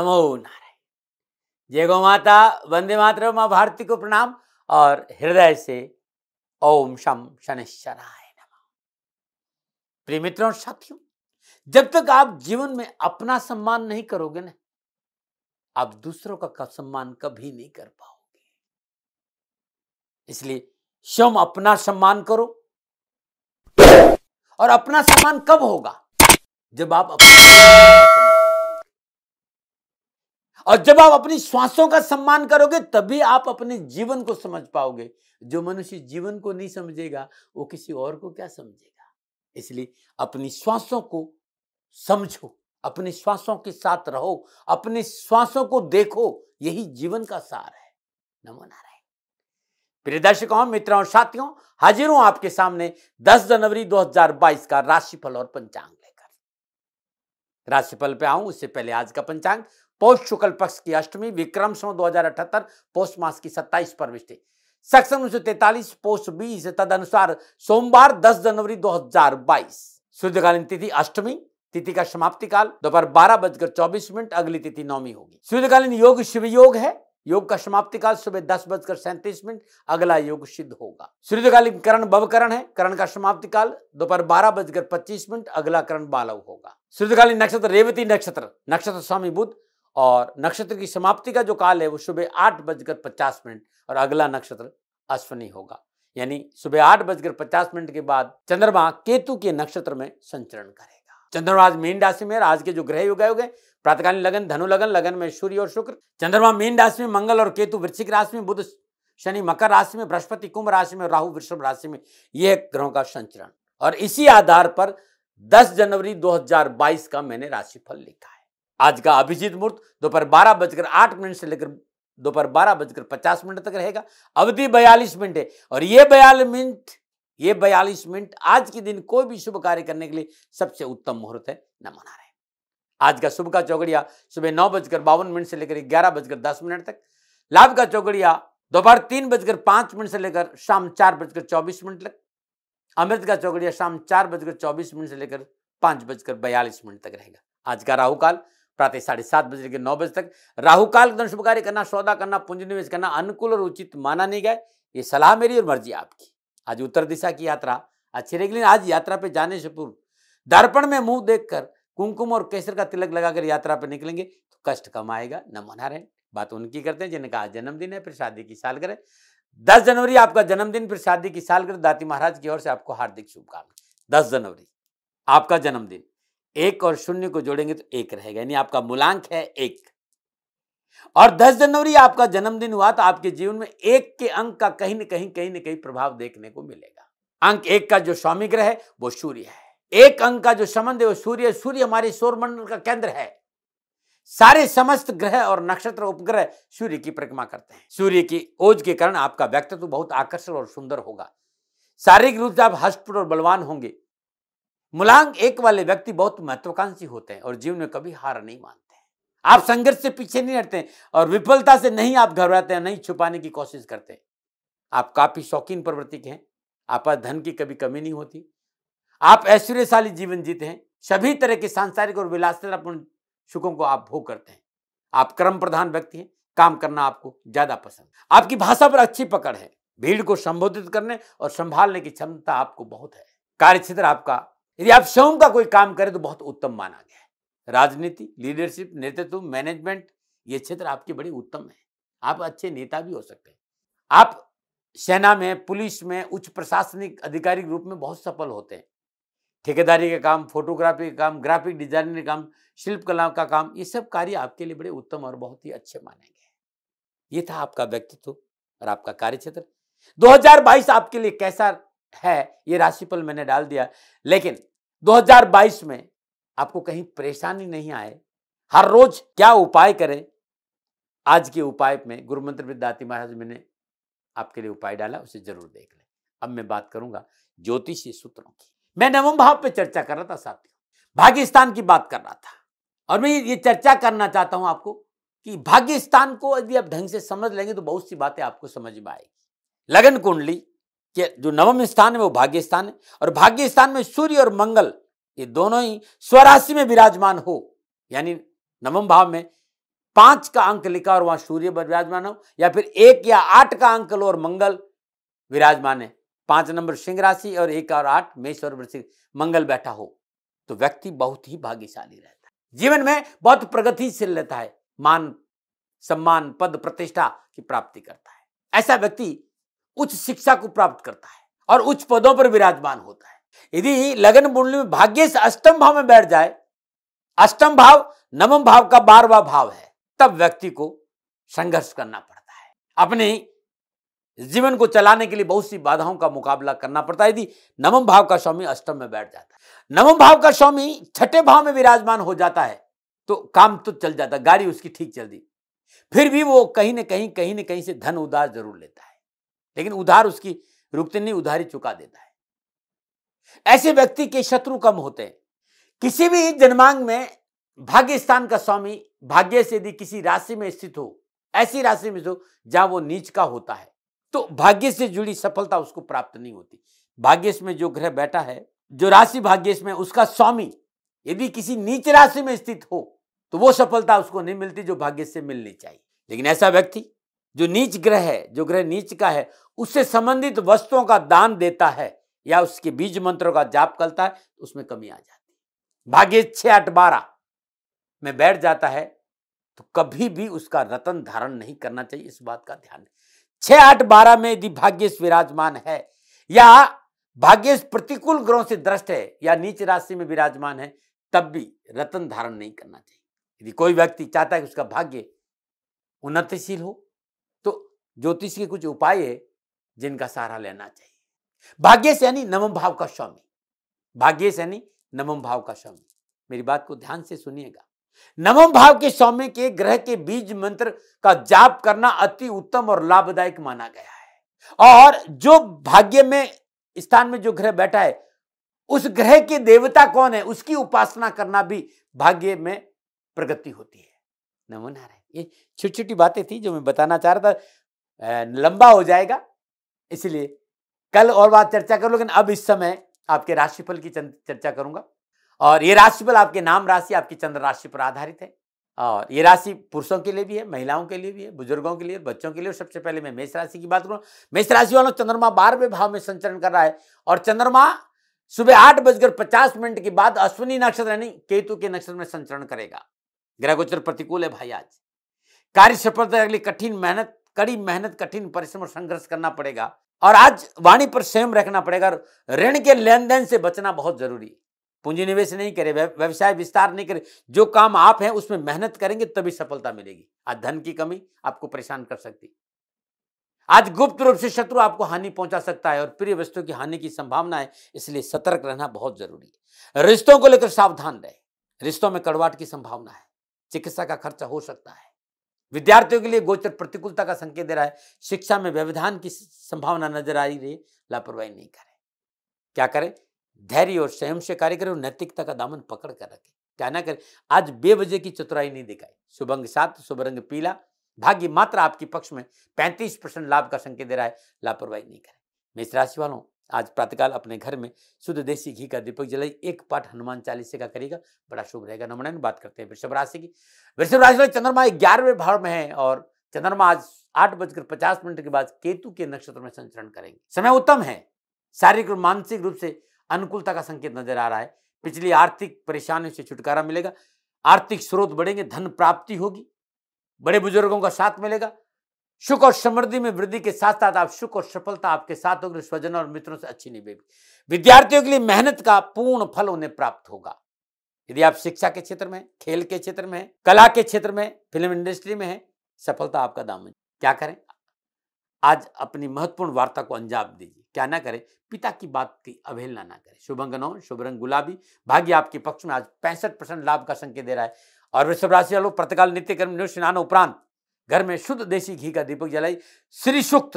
नमो नारायण जय गौ माता वंदे मातरम माँ भारती को प्रणाम और हृदय से ओम शम शनिश्चराय नम प्रिय मित्रों साथियों जब तक आप जीवन में अपना सम्मान नहीं करोगे ना आप दूसरों का कब सम्मान कभी नहीं कर पाओगे इसलिए स्वयं अपना सम्मान करो और अपना सम्मान कब होगा जब आप अपना और जब आप अपनी श्वासों का सम्मान करोगे तभी आप अपने जीवन को समझ पाओगे जो मनुष्य जीवन को नहीं समझेगा वो किसी और को क्या समझेगा इसलिए अपनी श्वासों को समझो अपने श्वासों के साथ रहो अपने श्वासों को देखो यही जीवन का सार है नमो नारायण प्रिय दर्शकों मित्रों और साथियों हाजिर हूं आपके सामने 10 जनवरी 2022 का राशिफल और पंचांग लेकर राशिफल पे आऊं उससे पहले आज का पंचांग पौष शुक्ल पक्ष की अष्टमी विक्रम सौ दो हजार अठहत्तर पौष मास की सत्ताईस पर विष्टि उन्नीस सौ तैतालीस पौष बीस तद अनुसार सोमवार दस जनवरी दो हजार बाईस सूर्यकालीन तिथि अष्टमी तिथि का समाप्ति काल दोपहर बारह बजकर चौबीस मिनट अगली तिथि नौमी होगी सूर्यकालीन योग शिव योग है योग का समाप्ति काल सुबह दस बजकर सैंतीस मिनट अगला योग सिद्ध होगा सूर्यकालीन करण बवकरण है करण का समाप्ति काल दोपहर बारह बजकर पच्चीस मिनट अगला करण बालव होगा सूर्यकालीन नक्षत्र रेवती नक्षत्र नक्षत्र स्वामी बुद्ध और नक्षत्र की समाप्ति का जो काल है वो सुबह आठ बजकर पचास मिनट और अगला नक्षत्र अश्वनी होगा यानी सुबह आठ बजकर पचास मिनट के बाद चंद्रमा केतु के नक्षत्र में संचरण करेगा चंद्रमा आज मीन राशि में आज के जो ग्रह युग हो गए प्रातकालीन लगन धनु लगन लगन में सूर्य और शुक्र चंद्रमा मीन राशि में मंगल और केतु वृश्चिक राशि में बुद्ध शनि मकर राशि में बृहस्पति कुंभ राशि में राहु वृषभ राशि में यह ग्रहों का संचरण और इसी आधार पर 10 जनवरी 2022 का मैंने राशिफल लिखा है आज का अभिजीत मुहूर्त दोपहर बारह बजकर आठ मिनट से लेकर दोपहर बारह बजकर पचास मिनट तक रहेगा अवधि बयालीस मिनट है और ये बयालीस मिनट ये बयालीस मिनट आज के दिन कोई भी शुभ कार्य करने के लिए सबसे उत्तम मुहूर्त है न मना रहे आज का शुभ का चौकड़िया सुबह नौ बजकर बावन मिनट से लेकर ग्यारह बजकर दस मिनट तक लाभ का चौकड़िया दोपहर तीन बजकर पांच मिनट से लेकर शाम चार बजकर चौबीस मिनट तक अमृत का चौकड़िया शाम चार बजकर चौबीस मिनट से लेकर पांच बजकर बयालीस मिनट तक रहेगा आज का राहुकाल प्रातः साढ़े सात बजे लेकर नौ बजे तक राहु काल धन शुभ कार्य करना सौदा करना पुंज निवेश करना अनुकूल और उचित माना नहीं गया ये सलाह मेरी और मर्जी आपकी आज उत्तर दिशा की यात्रा अच्छी रहेगी लेकिन आज यात्रा पे जाने से पूर्व दर्पण में मुंह देखकर कुमकुम और केसर का तिलक लगाकर यात्रा पर निकलेंगे तो कष्ट कम आएगा न मना रहे बात उनकी करते हैं जिनका आज जन्मदिन है फिर शादी की साल करें दस जनवरी आपका जन्मदिन फिर शादी की साल दाती महाराज की ओर से आपको हार्दिक शुभकामनाएं दस जनवरी आपका जन्मदिन एक और शून्य को जोड़ेंगे तो एक रहेगा यानी आपका मूलांक है एक और 10 जनवरी आपका जन्मदिन हुआ तो आपके जीवन में एक के अंक का कहीं ना कहीं कहीं ना कहीं प्रभाव देखने को मिलेगा अंक एक का जो स्वामी ग्रह है वो सूर्य है एक अंक का जो संबंध है वो सूर्य सूर्य हमारे सौरमंडल का केंद्र है सारे समस्त ग्रह और नक्षत्र उपग्रह सूर्य की परिक्रमा करते हैं सूर्य की ओज के कारण आपका व्यक्तित्व बहुत आकर्षक और सुंदर होगा शारीरिक रूप से आप हष्टपुर और बलवान होंगे मूलांक एक वाले व्यक्ति बहुत महत्वाकांक्षी होते हैं और जीवन में कभी हार नहीं मानते हैं आप संघर्ष से पीछे नहीं हटते और विफलता से नहीं आप घबराते हैं नहीं छुपाने की कोशिश करते हैं आप काफी शौकीन प्रवृत्ति के हैं आप धन की कभी कमी नहीं होती आप ऐश्वर्यशाली जीवन जीते हैं सभी तरह के सांसारिक और विलासतापूर्ण सुखों को आप भोग करते हैं आप कर्म प्रधान व्यक्ति हैं काम करना आपको ज्यादा पसंद आपकी भाषा पर अच्छी पकड़ है भीड़ को संबोधित करने और संभालने की क्षमता आपको बहुत है कार्य क्षेत्र आपका यदि आप स्वयं का कोई काम करें तो बहुत उत्तम माना गया है राजनीति लीडरशिप नेतृत्व मैनेजमेंट ये क्षेत्र आपके बड़ी उत्तम है आप अच्छे नेता भी हो सकते हैं आप सेना में पुलिस में उच्च प्रशासनिक अधिकारी रूप में बहुत सफल होते हैं ठेकेदारी का काम फोटोग्राफी का काम ग्राफिक डिजाइनिंग का काम शिल्पकला का काम ये सब कार्य आपके लिए बड़े उत्तम और बहुत ही अच्छे माने गए ये था आपका व्यक्तित्व और आपका कार्य क्षेत्र 2022 आपके लिए कैसा है ये राशिफल मैंने डाल दिया लेकिन 2022 में आपको कहीं परेशानी नहीं आए हर रोज क्या उपाय करें आज के उपाय में गुरु मंत्र विद्याती महाराज मैंने आपके लिए उपाय डाला उसे जरूर देख लें अब मैं बात करूंगा ज्योतिषी सूत्रों की मैं नवम भाव पर चर्चा कर रहा था साथियों भाग्यस्थान की बात कर रहा था और मैं ये चर्चा करना चाहता हूं आपको कि भाग्यस्थान को यदि आप ढंग से समझ लेंगे तो बहुत सी बातें आपको समझ में आएगी लगन कुंडली कि जो नवम स्थान है वो भाग्य स्थान है और भाग्य स्थान में सूर्य और मंगल ये दोनों ही स्वराशि में विराजमान हो यानी नवम भाव में पांच का अंक लिखा और वहां सूर्य विराजमान हो या फिर एक या आठ का अंक लो और मंगल विराजमान है पांच नंबर सिंह राशि और एक और आठ मेष और वृश्चिक मंगल बैठा हो तो व्यक्ति बहुत ही भाग्यशाली रहता है जीवन में बहुत प्रगतिशील रहता है मान सम्मान पद प्रतिष्ठा की प्राप्ति करता है ऐसा व्यक्ति उच्च शिक्षा को प्राप्त करता है और उच्च पदों पर विराजमान होता है यदि लगन कुंडली में भाग्य से अष्टम भाव में बैठ जाए अष्टम भाव नवम भाव का बारवा भाव है तब व्यक्ति को संघर्ष करना पड़ता है अपने जीवन को चलाने के लिए बहुत सी बाधाओं का मुकाबला करना पड़ता है यदि नवम भाव का स्वामी अष्टम में बैठ जाता है नवम भाव का स्वामी छठे भाव में विराजमान हो जाता है तो काम तो चल जाता गाड़ी उसकी ठीक चल दी फिर भी वो कहीं ना कहीं कहीं ना कहीं से धन उदार जरूर लेता है लेकिन उधार उसकी रुकते नहीं उधारी चुका देता है ऐसे व्यक्ति के शत्रु कम होते हैं किसी भी जन्मांग में भाग्य स्थान का स्वामी भाग्य से यदि किसी राशि में स्थित हो ऐसी राशि में हो जहां वो नीच का होता है तो भाग्य से जुड़ी सफलता उसको प्राप्त नहीं होती भाग्य में जो ग्रह बैठा है जो राशि भाग्य में उसका स्वामी यदि किसी नीच राशि में स्थित हो तो वो सफलता उसको नहीं मिलती जो भाग्य से मिलनी चाहिए लेकिन ऐसा व्यक्ति जो नीच ग्रह है जो ग्रह नीच का है उससे संबंधित वस्तुओं का दान देता है या उसके बीज मंत्रों का जाप करता है तो उसमें कमी आ जाती है भाग्य छह आठ बारह में बैठ जाता है तो कभी भी उसका रतन धारण नहीं करना चाहिए इस बात का ध्यान छह आठ बारह में यदि भाग्य विराजमान है या भाग्य प्रतिकूल ग्रहों से दृष्ट है या नीच राशि में विराजमान है तब भी रतन धारण नहीं करना चाहिए यदि कोई व्यक्ति चाहता है कि उसका भाग्य उन्नतिशील हो ज्योतिष के कुछ उपाय है जिनका सहारा लेना चाहिए भाग्य सैनी नवम भाव का स्वामी भाग्य सैनी नवम भाव का स्वामी मेरी बात को ध्यान से सुनिएगा नवम भाव के स्वामी के ग्रह के बीज मंत्र का जाप करना अति उत्तम और लाभदायक माना गया है और जो भाग्य में स्थान में जो ग्रह बैठा है उस ग्रह के देवता कौन है उसकी उपासना करना भी भाग्य में प्रगति होती है नमो नारायण ये छोटी छोटी बातें थी जो मैं बताना चाह रहा था लंबा हो जाएगा इसलिए कल और बात चर्चा करूँ लेकिन अब इस समय आपके राशिफल की चर्चा करूंगा और ये राशिफल आपके नाम राशि आपकी चंद्र राशि पर आधारित है और ये राशि पुरुषों के लिए भी है महिलाओं के लिए भी है बुजुर्गों के लिए बच्चों के लिए सबसे पहले मैं मेष राशि की बात करूँ मेष राशि वालों चंद्रमा बारहवें भाव में संचरण कर रहा है और चंद्रमा सुबह आठ बजकर पचास मिनट के बाद अश्विनी नक्षत्र यानी केतु के नक्षत्र में संचरण करेगा ग्रह गोचर प्रतिकूल है भाई आज कार्य सफलता के लिए कठिन मेहनत कड़ी मेहनत कठिन परिश्रम और संघर्ष करना पड़ेगा और आज वाणी पर स्वयं रखना पड़ेगा ऋण के लेन देन से बचना बहुत जरूरी है पूंजी निवेश नहीं करे व्यवसाय विस्तार नहीं करे जो काम आप हैं उसमें मेहनत करेंगे तभी सफलता मिलेगी आज धन की कमी आपको परेशान कर सकती आज गुप्त रूप से शत्रु आपको हानि पहुंचा सकता है और प्रिय वस्तु की हानि की संभावना है इसलिए सतर्क रहना बहुत जरूरी है रिश्तों को लेकर सावधान रहे रिश्तों में कड़वाट की संभावना है चिकित्सा का खर्चा हो सकता है विद्यार्थियों के लिए गोचर प्रतिकूलता का संकेत दे रहा है शिक्षा में व्यवधान की संभावना नजर आ रही है लापरवाही नहीं करें क्या करें धैर्य और स्वयं से कार्य करें और नैतिकता का दामन पकड़ कर रखें क्या ना करें आज बेवजह की चतुराई नहीं दिखाई शुभंग सात शुभ रंग पीला भाग्य मात्र आपके पक्ष में पैंतीस परसेंट लाभ का संकेत दे रहा है लापरवाही नहीं करें मेष राशि वालों आज प्रातकाल अपने घर में शुद्ध देसी घी का दीपक जलाई एक पाठ हनुमान चालीसा का करेगा बड़ा शुभ रहेगा नमन बात करते हैं वृषभ राशि की वृषभ राशि में चंद्रमा ग्यारहवें भाव में है और चंद्रमा आज आठ बजकर पचास मिनट के बाद केतु के नक्षत्र में संचरण करेंगे समय उत्तम है शारीरिक और मानसिक रूप से अनुकूलता का संकेत नजर आ रहा है पिछली आर्थिक परेशानियों से छुटकारा मिलेगा आर्थिक स्रोत बढ़ेंगे धन प्राप्ति होगी बड़े बुजुर्गों का साथ मिलेगा सुख और समृद्धि में वृद्धि के साथ साथ आप सुख और सफलता आपके साथ होगी स्वजन और मित्रों से अच्छी निभेगी विद्यार्थियों के लिए मेहनत का पूर्ण फल उन्हें प्राप्त होगा यदि आप शिक्षा के क्षेत्र में खेल के क्षेत्र में कला के क्षेत्र में फिल्म इंडस्ट्री में है सफलता आपका दामन क्या करें आज अपनी महत्वपूर्ण वार्ता को अंजाम दीजिए क्या ना करें पिता की बात की अवहेलना ना करें शुभंग नौ शुभ रंग गुलाबी भाग्य आपके पक्ष में आज पैंसठ परसेंट लाभ का संकेत दे रहा है और वृषभ राशि वालों प्रतिकाल नित्य कर्म स्नान उपरांत घर में शुद्ध देसी घी का दीपक जलाई श्री सूक्त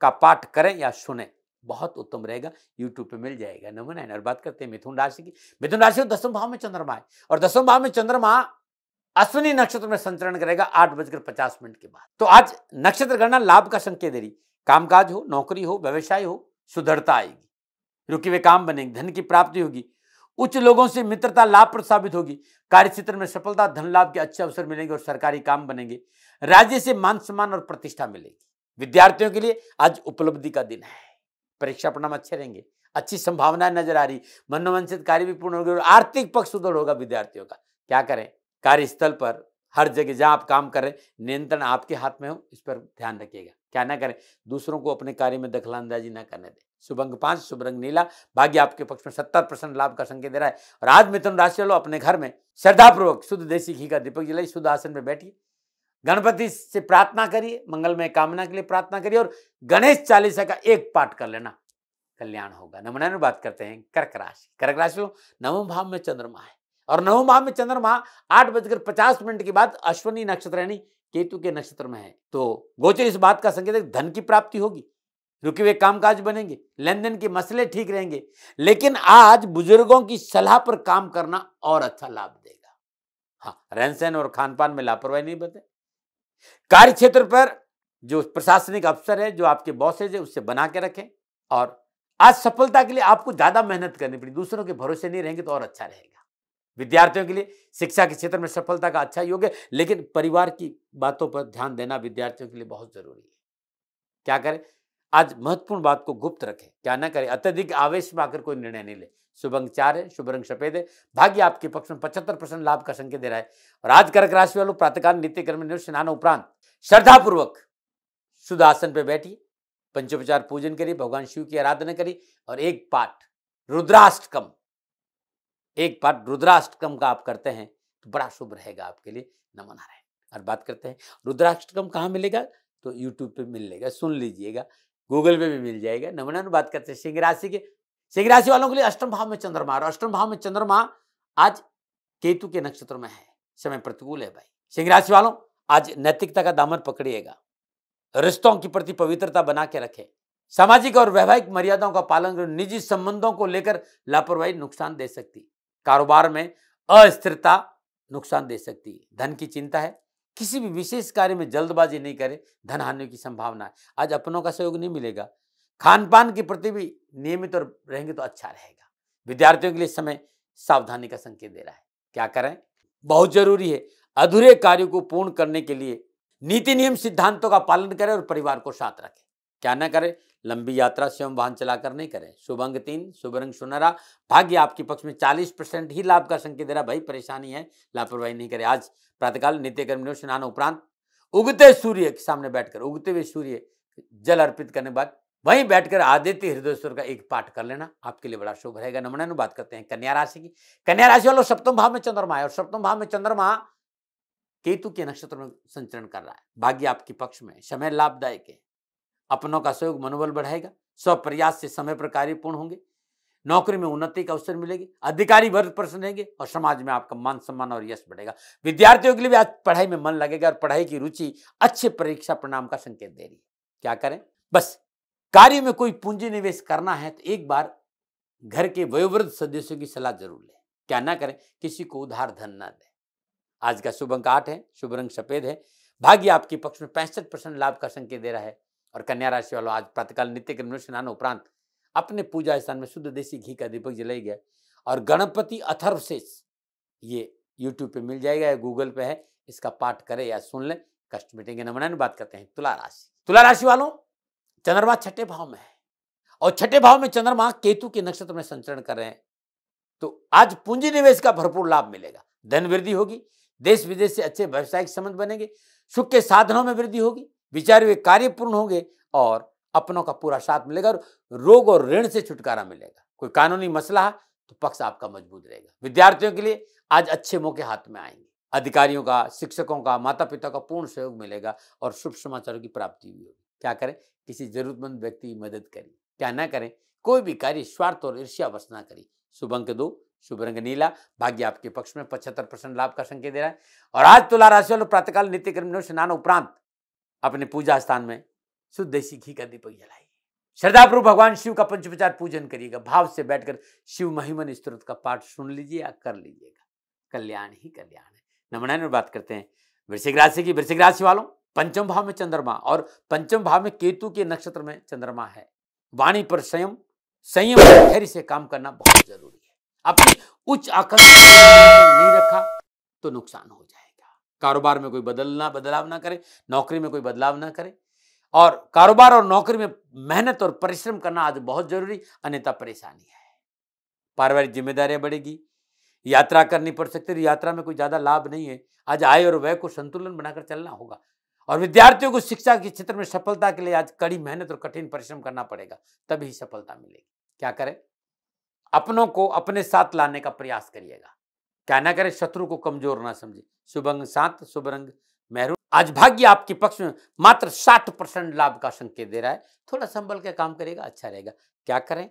का पाठ करें या सुने बहुत उत्तम रहेगा यूट्यूब पे मिल जाएगा नमो नारायण और बात करते हैं मिथुन राशि की मिथुन राशि तो दसम भाव में चंद्रमा है और दसम भाव में चंद्रमा अश्विनी नक्षत्र में संचरण करेगा आठ बजकर पचास मिनट के बाद तो आज नक्षत्र गणना लाभ का संकेत दे रही कामकाज हो नौकरी हो व्यवसाय हो सुदृढ़ता आएगी रुके हुए काम बनेंगे धन की प्राप्ति होगी उच्च लोगों से मित्रता लाभ प्रस्तावित होगी कार्य क्षेत्र में सफलता धन लाभ के अच्छे अवसर मिलेंगे और सरकारी काम बनेंगे राज्य से मान सम्मान और प्रतिष्ठा मिलेगी विद्यार्थियों के लिए आज उपलब्धि का दिन है परीक्षा परिणाम अच्छे रहेंगे अच्छी संभावनाएं नजर आ रही मनोवंशित कार्य भी पूर्ण होगी और आर्थिक पक्ष सुदृढ़ होगा विद्यार्थियों का क्या करें कार्यस्थल पर हर जगह जहां आप काम करें नियंत्रण आपके हाथ में हो इस पर ध्यान रखिएगा क्या ना करें दूसरों को अपने कार्य में दखलांदाजी ना करने दें शुभ अंग पांच शुभ रंग नीला भाग्य आपके पक्ष में सत्तर परसेंट लाभ का संकेत दे रहा है और आज मिथुन राशि लो अपने घर में श्रद्धापूर्वक शुद्ध देसी घी का दीपक जलाई शुद्ध आसन में बैठिए गणपति से प्रार्थना करिए मंगलमय कामना के लिए प्रार्थना करिए और गणेश चालीसा का एक पाठ कर लेना कल्याण होगा नमनायन बात करते हैं कर्क राशि कर्क राशि नवम भाव में चंद्रमा है और नवम भाव में चंद्रमा आठ बजकर पचास मिनट के बाद अश्वनी नक्षत्र यानी केतु के नक्षत्र में है तो गोचर इस बात का संकेत है धन की प्राप्ति होगी रुके हुए कामकाज बनेंगे लेन देन के मसले ठीक रहेंगे लेकिन आज बुजुर्गों की सलाह पर काम करना और अच्छा लाभ देगा हाँ रहन सहन और खान पान में लापरवाही नहीं बरते कार्य क्षेत्र पर जो प्रशासनिक अफसर है जो आपके बॉसेज है उससे बना के रखें और आज सफलता के लिए आपको ज़्यादा मेहनत करनी पड़ी दूसरों के भरोसे नहीं रहेंगे तो और अच्छा रहेगा विद्यार्थियों के लिए शिक्षा के क्षेत्र में सफलता का अच्छा योग है लेकिन परिवार की बातों पर ध्यान देना विद्यार्थियों के लिए बहुत ज़रूरी है क्या करें आज महत्वपूर्ण बात को गुप्त रखें क्या ना करें अत्यधिक आवेश में आकर कोई निर्णय नहीं ले शुभ अंक चार है शुभ रंग सफेद है भाग्य आपके पक्ष में पचहत्तर परसेंट लाभ का संकेत दे रहा है और आज कर्क राशि वालों प्रातकाल नित्य कर्म स्नान उपरांत श्रद्धापूर्वक शुद्ध आसन पर बैठिए पंचोपचार पूजन करिए भगवान शिव की आराधना करिए और एक पाठ रुद्राष्टकम एक पाठ रुद्राष्टकम का आप करते हैं तो बड़ा शुभ रहेगा आपके लिए नमन रहे और बात करते हैं रुद्राष्टकम कहाँ मिलेगा तो यूट्यूब पे मिल लेगा सुन लीजिएगा गूगल पे भी मिल जाएगा नमन बात करते हैं सिंह राशि के सिंह राशि वालों के लिए अष्टम भाव में चंद्रमा और अष्टम भाव में चंद्रमा आज केतु के नक्षत्र में है समय प्रतिकूल है भाई सिंह राशि वालों आज नैतिकता का दामन पकड़िएगा रिश्तों के प्रति पवित्रता बना के रखें सामाजिक और वैवाहिक मर्यादाओं का पालन कर निजी संबंधों को लेकर लापरवाही नुकसान दे सकती कारोबार में अस्थिरता नुकसान दे सकती है धन की चिंता है किसी भी विशेष कार्य में जल्दबाजी नहीं करें धन हानि की संभावना है आज अपनों का सहयोग नहीं मिलेगा खान पान के प्रति भी नियमित और रहेंगे तो अच्छा रहेगा विद्यार्थियों के लिए समय सावधानी का संकेत दे रहा है क्या करें बहुत जरूरी है अधूरे कार्य को पूर्ण करने के लिए नीति नियम सिद्धांतों का पालन करें और परिवार को साथ रखें क्या ना करें लंबी यात्रा स्वयं वाहन चलाकर नहीं करें शुभ अंग तीन शुभ रंग सुनहरा भाग्य आपके पक्ष में 40 परसेंट ही लाभ का संकेत दे रहा भाई परेशानी है लापरवाही नहीं करें आज प्रातःकाल नित्य कर्मियों स्नान उपरांत उगते सूर्य के सामने बैठकर उगते हुए सूर्य जल अर्पित करने के बाद वहीं बैठकर आदित्य हृदय का एक पाठ कर लेना आपके लिए बड़ा शुभ रहेगा नमन बात करते हैं कन्या राशि की कन्या राशि वालों सप्तम भाव में चंद्रमा है और सप्तम भाव में चंद्रमा केतु के नक्षत्र में संचरण कर रहा है भाग्य आपके पक्ष में समय लाभदायक है अपनों का सहयोग मनोबल बढ़ाएगा सब प्रयास से समय पर कार्य पूर्ण होंगे नौकरी में उन्नति का अवसर मिलेगी अधिकारी वर्ग प्रसन्न रहेंगे और समाज में आपका मान सम्मान और यश बढ़ेगा विद्यार्थियों के लिए भी आज पढ़ाई में मन लगेगा और पढ़ाई की रुचि अच्छे परीक्षा परिणाम का संकेत दे रही है क्या करें बस कार्य में कोई पूंजी निवेश करना है तो एक बार घर के वयोवृद्ध सदस्यों की सलाह जरूर लें क्या ना करें किसी को उधार धन ना दें आज का शुभ अंक आठ है शुभ रंग सफेद है भाग्य आपके पक्ष में पैंसठ परसेंट लाभ का संकेत दे रहा है और कन्या राशि वालों आज प्रातकाल नित्य के स्नान उपरांत अपने पूजा स्थान में शुद्ध देसी घी का दीपक जलाई गया और गणपति अथर्वशेष ये यूट्यूब पे मिल जाएगा या गूगल पे है इसका पाठ करें या सुन लें कष्ट मिटेंगे नमनायन बात करते हैं तुला राशि तुला राशि वालों चंद्रमा छठे भाव में है और छठे भाव में चंद्रमा केतु के नक्षत्र में संचरण कर रहे हैं तो आज पूंजी निवेश का भरपूर लाभ मिलेगा धन वृद्धि होगी देश विदेश से अच्छे व्यावसायिक संबंध बनेंगे सुख के साधनों में वृद्धि होगी विचार वे कार्यपूर्ण होंगे और अपनों का पूरा साथ मिलेगा रोग और ऋण से छुटकारा मिलेगा कोई कानूनी मसला है तो पक्ष आपका मजबूत रहेगा विद्यार्थियों के लिए आज अच्छे मौके हाथ में आएंगे अधिकारियों का शिक्षकों का माता पिता का पूर्ण सहयोग मिलेगा और शुभ समाचारों की प्राप्ति भी होगी क्या करें किसी जरूरतमंद व्यक्ति की मदद करें क्या ना करें कोई भी कार्य स्वार्थ और ईर्ष्यावश ना करें शुभ अंक दो शुभ रंग नीला भाग्य आपके पक्ष में पचहत्तर परसेंट लाभ का संकेत दे रहा है और आज तुला राशि वालों प्रातकाल नित्य कर्मियों स्नान उपरांत अपने पूजा स्थान में शुद्ध देसी घी का दीपक जलाइए श्रद्धापूर्वक भगवान शिव का पंचोपचार पूजन करिएगा भाव से बैठकर शिव महिमन स्त्रोत का पाठ सुन लीजिए या कर लीजिएगा कल्याण ही कल्याण है नमनायन में बात करते हैं वृश्चिक राशि की वृश्चिक राशि वालों पंचम भाव में चंद्रमा और पंचम भाव में केतु के नक्षत्र में चंद्रमा है वाणी पर संयम संयम धैर्य से काम करना बहुत जरूरी है अपनी उच्च आकांक्षा नहीं रखा तो नुकसान हो जाए कारोबार में कोई बदलना बदलाव ना करे नौकरी में कोई बदलाव ना करे और कारोबार और नौकरी में मेहनत और परिश्रम करना आज बहुत जरूरी अन्यथा परेशानी है पारिवारिक जिम्मेदारियां बढ़ेगी यात्रा करनी पड़ सकती है तो यात्रा में कोई ज़्यादा लाभ नहीं है आज आय और व्यय को संतुलन बनाकर चलना होगा और विद्यार्थियों को शिक्षा के क्षेत्र में सफलता के लिए आज कड़ी मेहनत और कठिन परिश्रम करना पड़ेगा तभी सफलता मिलेगी क्या करें अपनों को अपने साथ लाने का प्रयास करिएगा ना करे शत्रु को कमजोर ना समझे शुभंग सात शुभ रंग मेहरून आज भाग्य आपके पक्ष में मात्र साठ परसेंट लाभ का संकेत दे रहा है थोड़ा संभल के काम करेगा अच्छा रहेगा क्या करें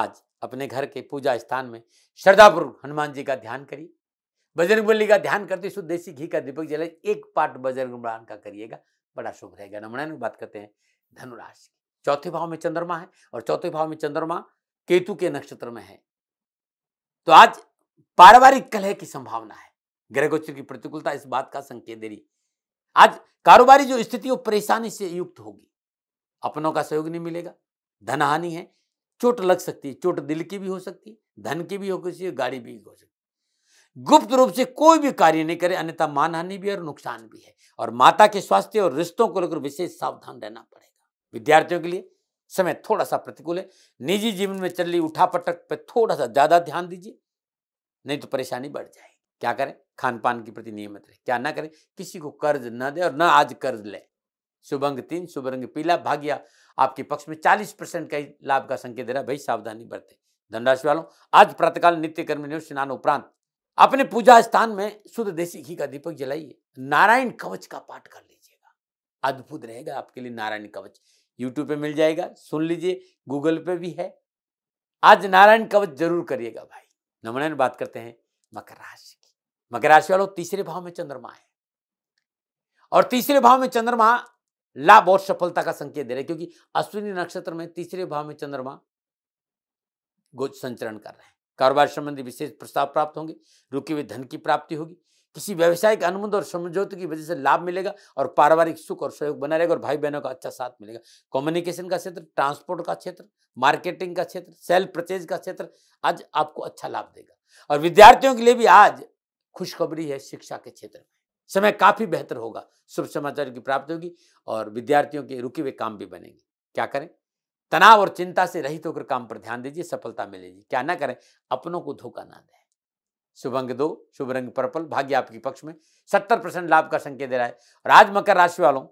आज अपने घर के पूजा स्थान में श्रद्धापुर हनुमान जी का ध्यान करिए बजरंग बली का ध्यान करते शुद्ध देसी घी का दीपक जलाए एक पाठ बजरंग बलान का करिएगा बड़ा शुभ रहेगा नमन बात करते हैं धनुराशि चौथे भाव में चंद्रमा है और चौथे भाव में चंद्रमा केतु के नक्षत्र में है तो आज पारिवारिक कलह की संभावना है ग्रह गोचर की प्रतिकूलता इस बात का संकेत दे रही आज कारोबारी जो वो परेशानी से युक्त होगी अपनों का सहयोग नहीं मिलेगा धन हानि है चोट लग सकती है चोट दिल की भी हो सकती है धन की भी हो सकती है गाड़ी भी हो सकती है गुप्त रूप से कोई भी कार्य नहीं करे अन्यथा मानहानि भी और नुकसान भी है और माता के स्वास्थ्य और रिश्तों को लेकर विशेष सावधान रहना पड़ेगा विद्यार्थियों के लिए समय थोड़ा सा प्रतिकूल है निजी जीवन में चल रही उठापटक पर थोड़ा सा ज़्यादा ध्यान दीजिए नहीं तो परेशानी बढ़ जाएगी क्या करें खान पान के प्रति नियमित रहे क्या ना करें किसी को कर्ज न दे और न आज कर्ज लें शुभंग तीन शुभ रंग पीला भाग्या आपके पक्ष में चालीस परसेंट का लाभ का संकेत दे रहा है भाई सावधानी बरते धनराशि वालों आज प्रातकाल नित्य कर्म स्नान उपरांत अपने पूजा स्थान में शुद्ध देसी घी का दीपक जलाइए नारायण कवच का पाठ कर लीजिएगा अद्भुत रहेगा आपके लिए नारायण कवच यूट्यूब पे मिल जाएगा सुन लीजिए गूगल पे भी है आज नारायण कवच जरूर करिएगा भाई नाइन बात करते हैं मकर राशि की मकर राशि वालों तीसरे भाव में चंद्रमा है और तीसरे भाव में चंद्रमा लाभ और सफलता का संकेत दे रहे क्योंकि अश्विनी नक्षत्र में तीसरे भाव में चंद्रमा संचरण कर रहे हैं कारोबार संबंधी विशेष प्रस्ताव प्राप्त होंगे रुके हुए धन की प्राप्ति होगी किसी व्यवसायिक अनुबंध और समझौते की वजह से लाभ मिलेगा और पारिवारिक सुख और सहयोग बना रहेगा और भाई बहनों का अच्छा साथ मिलेगा कम्युनिकेशन का क्षेत्र ट्रांसपोर्ट का क्षेत्र मार्केटिंग का क्षेत्र सेल परचेज का क्षेत्र आज आपको अच्छा लाभ देगा और विद्यार्थियों के लिए भी आज खुशखबरी है शिक्षा के क्षेत्र में समय काफी बेहतर होगा शुभ समाचार की प्राप्ति होगी और विद्यार्थियों के रुके हुए काम भी बनेंगे क्या करें तनाव और चिंता से रहित होकर काम पर ध्यान दीजिए सफलता मिलेगी क्या ना करें अपनों को धोखा ना दें शुभ अंक दो शुभ रंग पर्पल भाग्य आपके पक्ष में सत्तर परसेंट लाभ का संकेत दे रहा है और आज मकर राशि वालों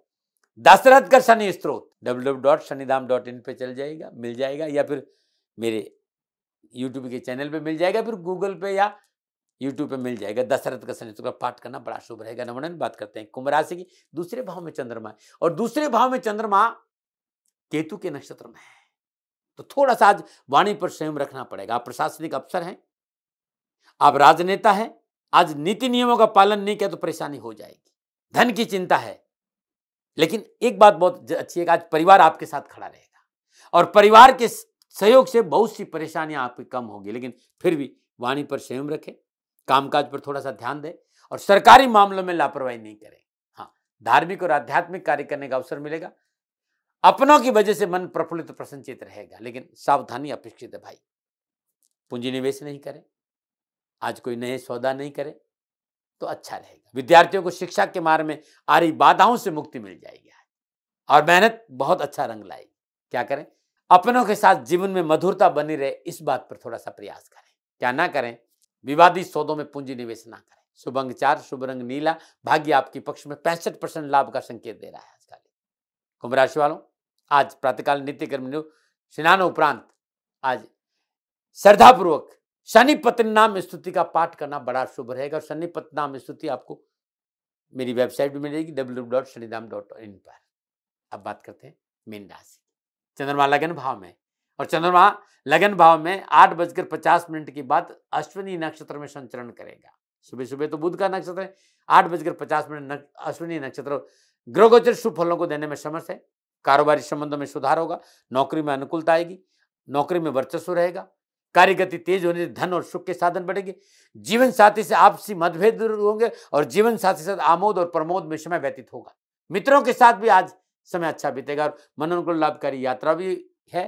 दशरथ का शनि स्त्रोत W W dot Shanidham dot in पर चल जाएगा मिल जाएगा या फिर मेरे यूट्यूब के चैनल पे मिल जाएगा फिर गूगल पे या यूट्यूब पे मिल जाएगा दशरथ का शनि का पाठ करना बड़ा शुभ रहेगा नमन बात करते हैं कुंभ राशि की दूसरे भाव में चंद्रमा है और दूसरे भाव में चंद्रमा केतु के नक्षत्र में है तो थोड़ा सा आज वाणी पर संयम रखना पड़ेगा आप प्रशासनिक अफसर हैं आप राजनेता हैं आज नीति नियमों का पालन नहीं किया तो परेशानी हो जाएगी धन की चिंता है लेकिन एक बात बहुत अच्छी है कि आज परिवार आपके साथ खड़ा रहेगा और परिवार के सहयोग से बहुत सी परेशानियां आपकी कम होगी लेकिन फिर भी वाणी पर संयम रखें कामकाज पर थोड़ा सा ध्यान दें और सरकारी मामलों में लापरवाही नहीं करें हाँ धार्मिक और आध्यात्मिक कार्य करने का अवसर मिलेगा अपनों की वजह से मन प्रफुल्लित प्रसन्नचित रहेगा लेकिन सावधानी अपेक्षित है भाई पूंजी निवेश नहीं करें आज कोई नए सौदा नहीं करे तो अच्छा रहेगा विद्यार्थियों को शिक्षा के मार्ग में आ रही बाधाओं से मुक्ति मिल जाएगी और मेहनत बहुत अच्छा रंग लाएगी क्या करें अपनों के साथ जीवन में मधुरता बनी रहे इस बात पर थोड़ा सा प्रयास करें क्या ना करें विवादित सौदों में पूंजी निवेश ना करें शुभ अंग चार शुभ रंग नीला भाग्य आपके पक्ष में पैंसठ परसेंट लाभ का संकेत दे रहा है आजकल कुंभ राशि वालों आज प्रातकाल नित्य कर्म स्नान उपरांत आज श्रद्धापूर्वक शनि पत्नी नाम स्तुति का पाठ करना बड़ा शुभ रहेगा और शनि पत्नी नाम स्तुति आपको मेरी वेबसाइट भी मिलेगी W dot Shanidham dot in पर अब बात करते हैं मीन राशि चंद्रमा लगन भाव में और चंद्रमा लगन भाव में आठ बजकर पचास मिनट के बाद अश्विनी नक्षत्र में संचरण करेगा सुबह सुबह तो बुध का नक्षत्र है आठ बजकर पचास मिनट अश्विनी नक्षत्र ग्रहगोचर शुभ फलों को देने में समर्थ है कारोबारी संबंधों में सुधार होगा नौकरी में अनुकूलता आएगी नौकरी में वर्चस्व रहेगा कार्य गति तेज होने से धन और सुख के साधन बढ़ेंगे जीवन साथी से आपसी मतभेद दूर होंगे और जीवन साथी साथ आमोद और प्रमोद में समय व्यतीत होगा मित्रों के साथ भी आज समय अच्छा बीतेगा और मनोनुकूल लाभकारी यात्रा भी है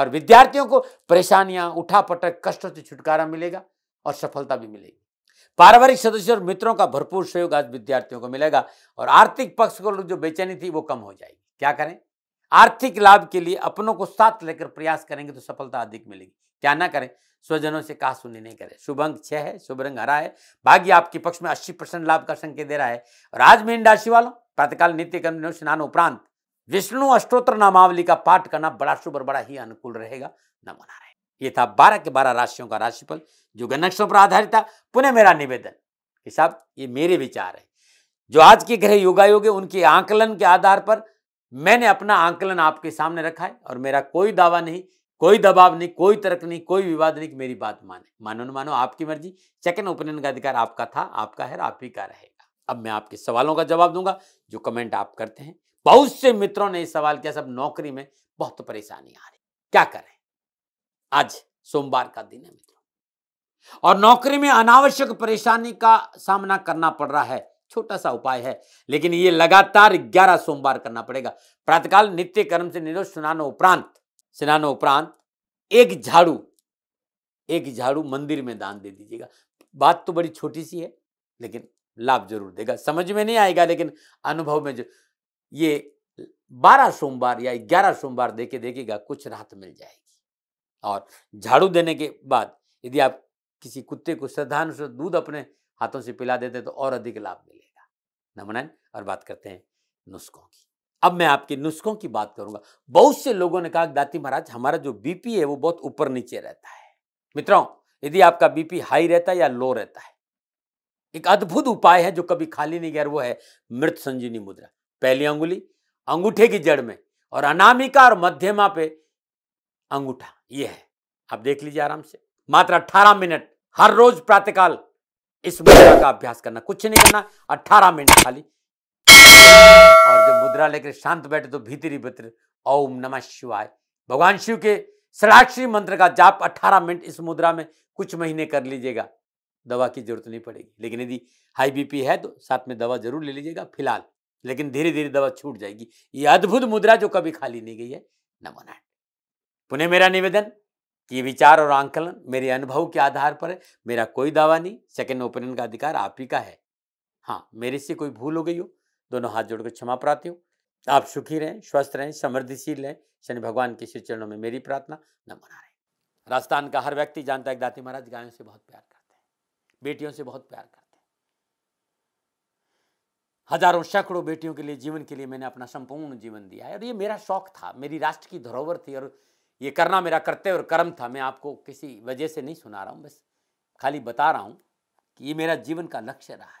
और विद्यार्थियों को परेशानियां उठा पटक कष्टों से छुटकारा मिलेगा और सफलता भी मिलेगी पारिवारिक सदस्यों और मित्रों का भरपूर सहयोग आज विद्यार्थियों को मिलेगा और आर्थिक पक्ष को जो बेचैनी थी वो कम हो जाएगी क्या करें आर्थिक लाभ के लिए अपनों को साथ लेकर प्रयास करेंगे तो सफलता अधिक मिलेगी क्या ना करें स्वजनों से कहा सुनी नहीं करें शुभ अंक छह है शुभ रंग हरा है भाग्य आपके पक्ष में अस्सी परसेंट लाभ का संकेत दे रहा है और आज मीन राशि वालों प्रातकाल नित्य कर्म स्नान उपरांत विष्णु अष्टोत्तर नामावली का पाठ करना बड़ा शुभ और बड़ा ही अनुकूल रहेगा न मना रहे ये था बारह के बारह राशियों का राशिफल जो गणक्षों पर आधारित था पुनः मेरा निवेदन कि साहब ये मेरे विचार है जो आज के ग्रह योगायोग है उनके आंकलन के आधार पर मैंने अपना आंकलन आपके सामने रखा है और मेरा कोई दावा नहीं कोई दबाव नहीं कोई तर्क नहीं कोई विवाद नहीं कि मेरी बात माने मानो न मानो आपकी मर्जी सेकेंड ओपिनियन का अधिकार आपका था आपका है आप ही का रहेगा अब मैं आपके सवालों का जवाब दूंगा जो कमेंट आप करते हैं बहुत से मित्रों ने सवाल किया सब नौकरी में बहुत परेशानी आ रही क्या करें आज सोमवार का दिन है मित्रों और नौकरी में अनावश्यक परेशानी का सामना करना पड़ रहा है छोटा सा उपाय है लेकिन ये लगातार 11 सोमवार करना पड़ेगा प्रातकाल नित्य कर्म से निरोध स्नान उपरांत स्नान उपरांत एक झाड़ू एक झाड़ू मंदिर में दान दे दीजिएगा बात तो बड़ी छोटी सी है लेकिन लाभ जरूर देगा समझ में नहीं आएगा लेकिन अनुभव में जो ये बारह सोमवार या ग्यारह सोमवार देके देखेगा कुछ राहत मिल जाएगी और झाड़ू देने के बाद यदि आप किसी कुत्ते को श्रद्धानुसार दूध अपने हाथों से पिला देते तो और अधिक लाभ मिलेगा नमन और बात करते हैं नुस्खों की अब मैं आपके नुस्खों की बात करूंगा बहुत से लोगों ने कहा दाती महाराज हमारा जो बीपी है वो बहुत ऊपर नीचे रहता है मित्रों यदि आपका बीपी हाई रहता है या लो रहता है एक अद्भुत उपाय है जो कभी खाली नहीं गया वो है मृत संजीवनी मुद्रा पहली अंगुली अंगूठे की जड़ में और अनामिका और मध्यमा पे अंगूठा ये है आप देख लीजिए आराम से मात्र अठारह मिनट हर रोज प्रातकाल इस मुद्रा का अभ्यास करना कुछ नहीं करना अट्ठारह मिनट खाली और जब मुद्रा लेकर शांत बैठे तो भीतरी भीतर ओम नमः शिवाय भगवान शिव के सलाक्षी मंत्र का जाप 18 मिनट इस मुद्रा में कुछ महीने कर लीजिएगा दवा की जरूरत नहीं पड़ेगी लेकिन यदि हाई बीपी है तो साथ में दवा जरूर ले लीजिएगा फिलहाल लेकिन धीरे धीरे दवा छूट जाएगी ये अद्भुत मुद्रा जो कभी खाली नहीं गई है नमोना पुनः मेरा निवेदन कि ये विचार और आंकलन मेरे अनुभव के आधार पर है मेरा कोई दावा नहीं सेकेंड ओपिनियन का अधिकार आप ही का है हाँ मेरे से कोई भूल हो गई हो दोनों हाथ जोड़कर क्षमा प्रार्थी हूँ आप सुखी रहें स्वस्थ रहें समृद्धिशील रहें शनि भगवान के श्री चरणों में मेरी प्रार्थना न मना रहे राजस्थान का हर व्यक्ति जानता है दाती महाराज गायों से बहुत प्यार करते हैं बेटियों से बहुत प्यार करते हैं हजारों सैकड़ों बेटियों के लिए जीवन के लिए मैंने अपना संपूर्ण जीवन दिया है और ये मेरा शौक था मेरी राष्ट्र की धरोहर थी और ये करना मेरा कर्तव्य और कर्म था मैं आपको किसी वजह से नहीं सुना रहा हूँ बस खाली बता रहा हूँ कि ये मेरा जीवन का लक्ष्य रहा है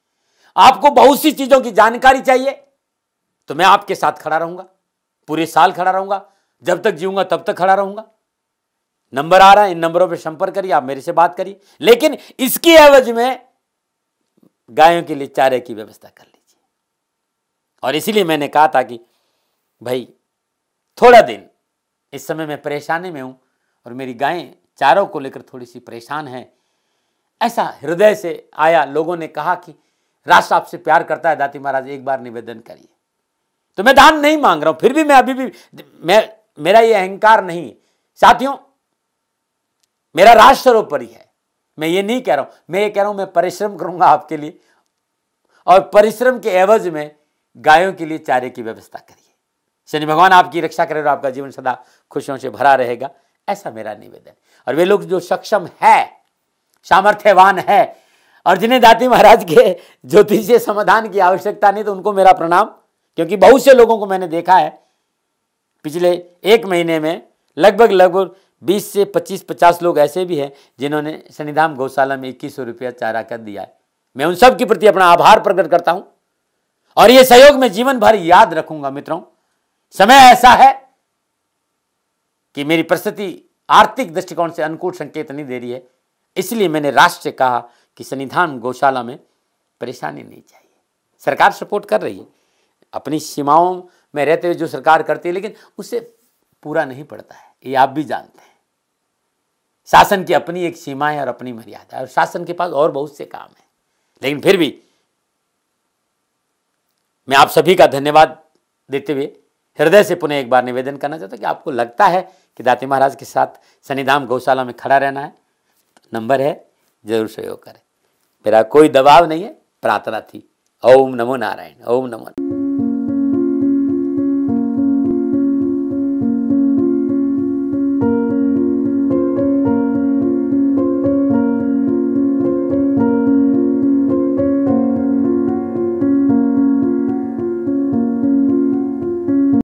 आपको बहुत सी चीजों की जानकारी चाहिए तो मैं आपके साथ खड़ा रहूंगा पूरे साल खड़ा रहूंगा जब तक जीऊंगा तब तक खड़ा रहूंगा नंबर आ रहा है इन नंबरों पर संपर्क करिए आप मेरे से बात करिए लेकिन इसकी एवज में गायों के लिए चारे की व्यवस्था कर लीजिए और इसीलिए मैंने कहा था कि भाई थोड़ा दिन इस समय मैं परेशानी में हूं और मेरी गायें चारों को लेकर थोड़ी सी परेशान है ऐसा हृदय से आया लोगों ने कहा कि राष्ट्र आपसे प्यार करता है दाती महाराज एक बार निवेदन करिए तो मैं दान नहीं मांग रहा हूं फिर भी मैं अभी भी मैं मेरा ये अहंकार नहीं साथियों मेरा राष्ट्र सर्वोपरि है मैं ये नहीं कह रहा हूं मैं ये कह रहा हूं मैं परिश्रम करूंगा आपके लिए और परिश्रम के एवज में गायों के लिए चारे की व्यवस्था करिए शनि भगवान आपकी रक्षा करे और आपका जीवन सदा खुशियों से भरा रहेगा ऐसा मेरा निवेदन और वे लोग जो सक्षम है सामर्थ्यवान है जिन्हें दाती महाराज के ज्योतिषीय समाधान की आवश्यकता नहीं तो उनको मेरा प्रणाम क्योंकि बहुत से लोगों को मैंने देखा है पिछले एक महीने में लगभग लगभग 20 से 25 50 लोग ऐसे भी हैं जिन्होंने शनिधाम गौशाला में इक्कीस सौ रुपया चारा कर दिया है मैं उन सब के प्रति अपना आभार प्रकट करता हूं और ये सहयोग मैं जीवन भर याद रखूंगा मित्रों समय ऐसा है कि मेरी परिस्थिति आर्थिक दृष्टिकोण से अनुकूल संकेत नहीं दे रही है इसलिए मैंने राष्ट्र से कहा कि सन्निधान गौशाला में परेशानी नहीं चाहिए सरकार सपोर्ट कर रही है अपनी सीमाओं में रहते हुए जो सरकार करती है लेकिन उसे पूरा नहीं पड़ता है ये आप भी जानते हैं शासन की अपनी एक सीमा है और अपनी मर्यादा है और शासन के पास और बहुत से काम है लेकिन फिर भी मैं आप सभी का धन्यवाद देते हुए हृदय से पुनः एक बार निवेदन करना चाहता हूँ कि आपको लगता है कि दाती महाराज के साथ सनिधाम गौशाला में खड़ा रहना है नंबर है जरूर सहयोग करें मेरा कोई दबाव नहीं है प्रार्थना थी ओम नमो नारायण ओम नमो